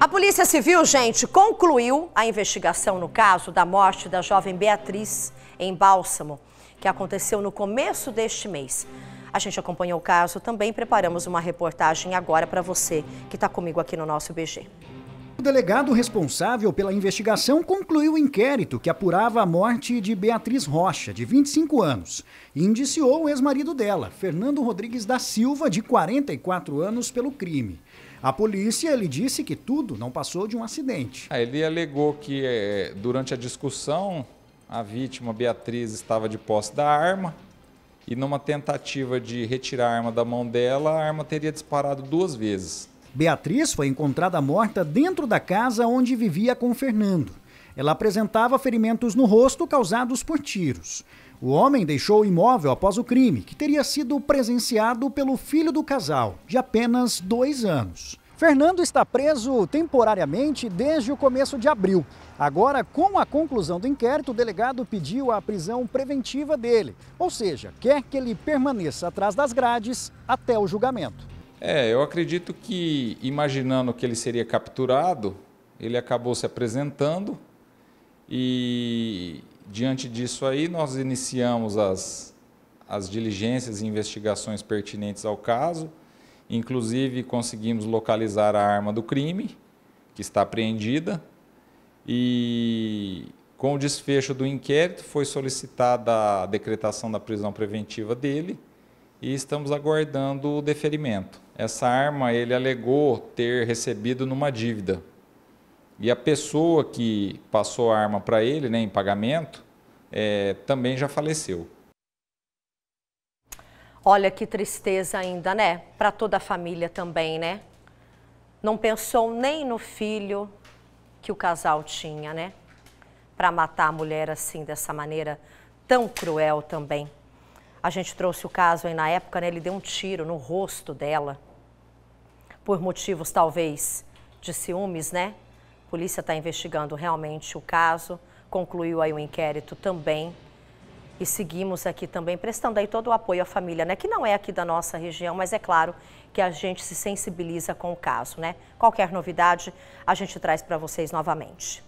A Polícia Civil, gente, concluiu a investigação no caso da morte da jovem Beatriz em Bálsamo, que aconteceu no começo deste mês. A gente acompanhou o caso também, preparamos uma reportagem agora para você que está comigo aqui no nosso BG. O delegado responsável pela investigação concluiu o inquérito que apurava a morte de Beatriz Rocha, de 25 anos, e indiciou o ex-marido dela, Fernando Rodrigues da Silva, de 44 anos, pelo crime. A polícia, ele disse que tudo não passou de um acidente. Ah, ele alegou que eh, durante a discussão, a vítima Beatriz estava de posse da arma e numa tentativa de retirar a arma da mão dela, a arma teria disparado duas vezes. Beatriz foi encontrada morta dentro da casa onde vivia com Fernando. Ela apresentava ferimentos no rosto causados por tiros. O homem deixou o imóvel após o crime, que teria sido presenciado pelo filho do casal, de apenas dois anos. Fernando está preso temporariamente desde o começo de abril. Agora, com a conclusão do inquérito, o delegado pediu a prisão preventiva dele, ou seja, quer que ele permaneça atrás das grades até o julgamento. É, eu acredito que, imaginando que ele seria capturado, ele acabou se apresentando e, diante disso aí, nós iniciamos as, as diligências e investigações pertinentes ao caso, inclusive conseguimos localizar a arma do crime, que está apreendida, e com o desfecho do inquérito foi solicitada a decretação da prisão preventiva dele e estamos aguardando o deferimento. Essa arma ele alegou ter recebido numa dívida. E a pessoa que passou a arma para ele, né, em pagamento, é, também já faleceu. Olha que tristeza ainda, né? Para toda a família também, né? Não pensou nem no filho que o casal tinha, né? Para matar a mulher assim, dessa maneira tão cruel também. A gente trouxe o caso aí na época, né? Ele deu um tiro no rosto dela, por motivos talvez de ciúmes, né? A polícia está investigando realmente o caso, concluiu aí o um inquérito também. E seguimos aqui também prestando aí todo o apoio à família, né? Que não é aqui da nossa região, mas é claro que a gente se sensibiliza com o caso, né? Qualquer novidade a gente traz para vocês novamente.